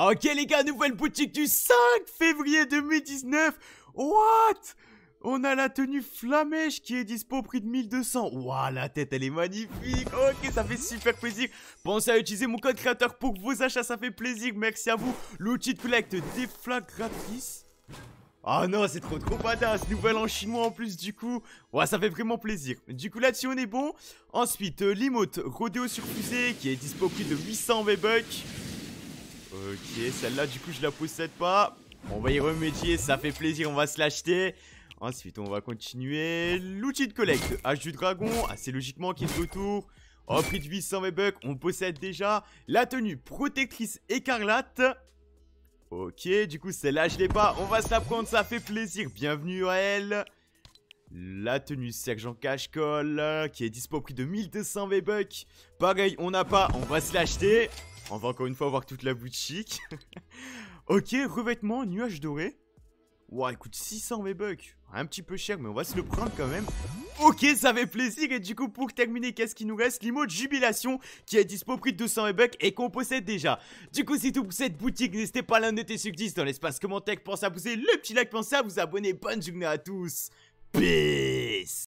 Ok les gars, nouvelle boutique du 5 février 2019 What On a la tenue flamèche qui est dispo au prix de 1200 Waouh, la tête elle est magnifique Ok, ça fait super plaisir Pensez à utiliser mon code créateur pour vos achats, ça fait plaisir Merci à vous L'outil de collecte des flags gratis oh ah non, c'est trop trop badass, nouvelle en en plus du coup. Ouais, ça fait vraiment plaisir. Du coup là-dessus on est bon. Ensuite, limote euh, l'emote Rodeo sur fusée qui est dispo au prix de 800 V-Bucks. Ok, celle-là, du coup, je la possède pas. On va y remédier, ça fait plaisir, on va se l'acheter. Ensuite, on va continuer l'outil de collecte. H du dragon, assez ah, logiquement qui est autour. Au oh, prix de 800 v bucks, on possède déjà la tenue protectrice écarlate. Ok, du coup, celle-là, je l'ai pas. On va se la prendre, ça fait plaisir. Bienvenue à elle. La tenue sergent cache-colle euh, qui est dispo au prix de 1200 V-Bucks. Pareil, on n'a pas, on va se l'acheter. On va encore une fois voir toute la boutique. ok, revêtement, nuage doré. Waouh, il coûte 600 v Un petit peu cher, mais on va se le prendre quand même. Ok, ça fait plaisir. Et du coup, pour terminer, qu'est-ce qui nous reste de Jubilation qui est dispo au prix de 200 bucks et qu'on possède déjà. Du coup, c'est tout pour cette boutique. N'hésitez pas à l'un tes succès dans l'espace commentaire. Pensez à pousser le petit like, pensez à vous abonner. Bonne journée à tous. Peace